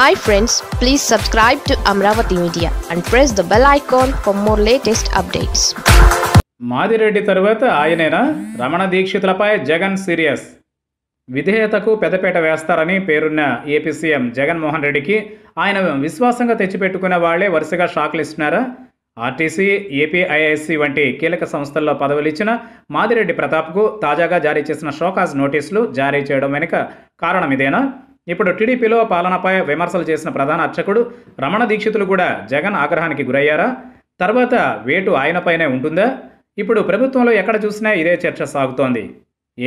hi friends please subscribe to Amaravati media and press the bell icon for more latest updates Madireddy తరువాత ఆయనేనా రమణ దీక్షితులపై Jagan serious విధేయతకు పెద్దపేట వేస్తారని పేరున్న ఏపీ సీఎం జగన్మోహన్ రెడ్డికి ఆయన విశ్వాసంగా తెచ్చిపెట్టుకున్న వాళ్లే వరుసగా షాక్లు ఇస్తున్నారా ఆర్టీసీ ఏపీఐఐసి వంటి కీలక సంస్థల్లో పదవులిచ్చిన మాదిరెడ్డి ప్రతాప్కు తాజాగా జారీ చేసిన షోకాజ్ నోటీసులు జారీ చేయడం వెనుక కారణం ఇదేనా ఇప్పుడు టీడీపీలో పాలనపై విమర్శలు చేసిన ప్రధాన అర్చకుడు రమణ దీక్షితులు కూడా జగన్ ఆగ్రహానికి గురయ్యారా తర్వాత వేటు ఆయనపైనే ఉంటుందా ఇప్పుడు ప్రభుత్వంలో ఎక్కడ చూసినా ఇదే చర్చ సాగుతోంది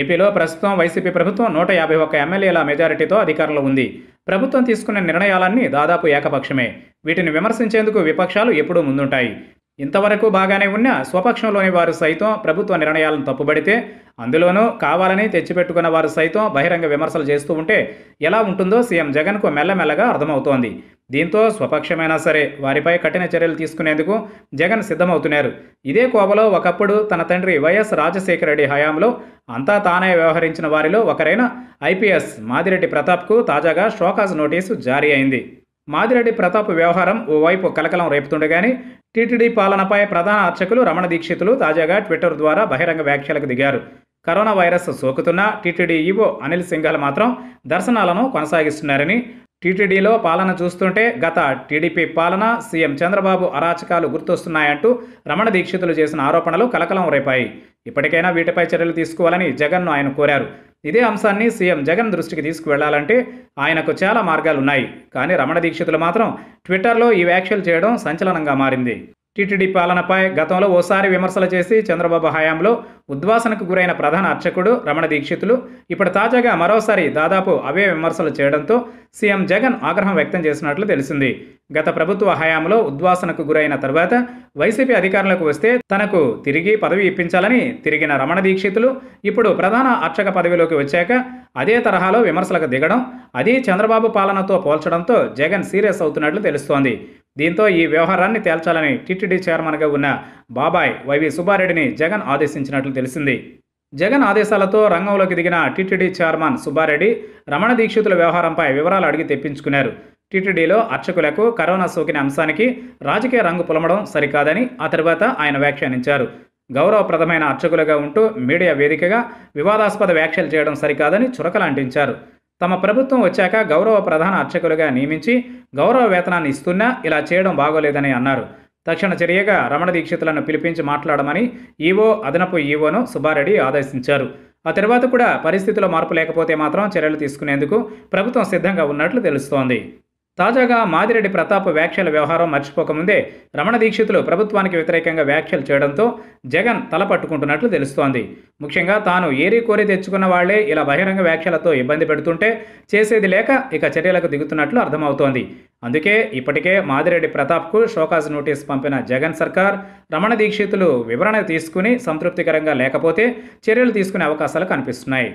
ఏపీలో ప్రస్తుతం వైసీపీ ప్రభుత్వం నూట యాభై ఒక్క ఎమ్మెల్యేల మెజారిటీతో అధికారంలో ఉంది ప్రభుత్వం తీసుకున్న నిర్ణయాలన్నీ దాదాపు ఏకపక్షమే వీటిని విమర్శించేందుకు విపక్షాలు ఎప్పుడూ ముందుంటాయి ఇంతవరకు బాగానే ఉన్నా స్వపక్షంలోని వారు సైతం ప్రభుత్వ నిర్ణయాలను తప్పుబడితే అందులోనూ కావాలని తెచ్చిపెట్టుకున్న వారు సైతం బహిరంగ విమర్శలు చేస్తూ ఉంటే ఎలా ఉంటుందో సీఎం జగన్కు మెల్లమెల్లగా అర్థమవుతోంది దీంతో స్వపక్షమైనా సరే వారిపై కఠిన చర్యలు తీసుకునేందుకు జగన్ సిద్ధమవుతున్నారు ఇదే కోవలో ఒకప్పుడు తన తండ్రి వైఎస్ రాజశేఖర రెడ్డి హయాంలో అంతా తానే వ్యవహరించిన వారిలో ఒకరైన ఐపీఎస్ మాదిరెడ్డి ప్రతాప్కు తాజాగా షోకాజ్ నోటీసు జారీ అయింది మాదిరెడ్డి ప్రతాప్ వ్యవహారం ఓవైపు కలకలం రేపుతుండగానే టీటీడీ పాలనపై ప్రధాన అర్చకులు రమణ దీక్షితులు తాజాగా ట్విట్టర్ ద్వారా బహిరంగ వ్యాఖ్యలకు దిగారు కరోనా వైరస్ సోకుతున్న టీటీడీ ఈవో అనిల్ సింఘాల్ మాత్రం దర్శనాలను కొనసాగిస్తున్నారని టీటీడీలో పాలన చూస్తుంటే గత టీడీపీ పాలన సీఎం చంద్రబాబు అరాచకాలు గుర్తొస్తున్నాయంటూ రమణ దీక్షితులు చేసిన ఆరోపణలు కలకలం రేపాయి ఇప్పటికైనా వీటిపై చర్యలు తీసుకోవాలని జగన్ను ఆయన కోరారు ఇదే అంశాన్ని సీఎం జగన్ దృష్టికి తీసుకువెళ్లాలంటే ఆయనకు చాలా మార్గాలున్నాయి కానీ రమణ దీక్షితులు మాత్రం ట్విట్టర్లో ఈ వ్యాఖ్యలు చేయడం సంచలనంగా మారింది టీటీడీ పాలనపై గతంలో ఓసారి విమర్శలు చేసి చంద్రబాబు హయాంలో ఉద్వాసనకు గురైన ప్రధాన అర్చకుడు రమణ దీక్షితులు ఇప్పుడు తాజాగా మరోసారి దాదాపు అవే విమర్శలు చేయడంతో సీఎం జగన్ ఆగ్రహం వ్యక్తం చేసినట్లు తెలిసింది గత ప్రభుత్వ హయాంలో ఉద్వాసనకు గురైన తర్వాత వైసీపీ అధికారులకు వస్తే తనకు తిరిగి పదవి ఇప్పించాలని తిరిగిన రమణ దీక్షితులు ఇప్పుడు ప్రధాన అర్చక పదవిలోకి వచ్చాక అదే తరహాలో విమర్శలకు దిగడం అది చంద్రబాబు పాలనతో పోల్చడంతో జగన్ సీరియస్ అవుతున్నట్లు తెలుస్తోంది దీంతో ఈ వ్యవహారాన్ని తేల్చాలని టీటీడీ చైర్మన్గా ఉన్న బాబాయ్ వైవి సుబ్బారెడ్డిని జగన్ ఆదేశించినట్లు తెలిసింది జగన్ ఆదేశాలతో రంగంలోకి దిగిన టీటీడీ చైర్మన్ సుబ్బారెడ్డి రమణ దీక్షితుల వ్యవహారంపై వివరాలు అడిగి తెప్పించుకున్నారు టీటీడీలో అర్చకులకు కరోనా సోకిన అంశానికి రాజకీయ రంగు పులమడం సరికాదని ఆ తర్వాత ఆయన వ్యాఖ్యానించారు గౌరవప్రదమైన అర్చకులుగా ఉంటూ మీడియా వేదికగా వివాదాస్పద వ్యాఖ్యలు చేయడం సరికాదని అంటించారు తమ ప్రభుత్వం వచ్చాక గౌరవ ప్రధాన అర్చకులుగా నియమించి గౌరవ వేతనాన్ని ఇస్తున్నా ఇలా చేయడం బాగోలేదని అన్నారు తక్షణ చర్యగా రమణ దీక్షితులను పిలిపించి మాట్లాడమని ఈవో అదనపు ఈవోను సుబ్బారెడ్డి ఆదేశించారు ఆ తర్వాత కూడా పరిస్థితిలో మార్పు లేకపోతే మాత్రం చర్యలు తీసుకునేందుకు ప్రభుత్వం సిద్ధంగా ఉన్నట్లు తెలుస్తోంది తాజాగా మాదిరెడ్డి ప్రతాప్ వ్యాఖ్యల వ్యవహారం మర్చిపోకముందే రమణ దీక్షితులు ప్రభుత్వానికి వ్యతిరేకంగా వ్యాఖ్యలు చేయడంతో జగన్ తలపట్టుకుంటున్నట్లు తెలుస్తోంది ముఖ్యంగా తాను ఏరి కోరి తెచ్చుకున్న వాళ్లే ఇలా బహిరంగ వ్యాఖ్యలతో ఇబ్బంది పెడుతుంటే చేసేది లేక ఇక చర్యలకు దిగుతున్నట్లు అర్థమవుతోంది అందుకే ఇప్పటికే మాదిరెడ్డి ప్రతాప్కు షోకాజ్ నోటీస్ పంపిన జగన్ సర్కార్ రమణ దీక్షితులు వివరణ తీసుకుని సంతృప్తికరంగా లేకపోతే చర్యలు తీసుకునే అవకాశాలు కనిపిస్తున్నాయి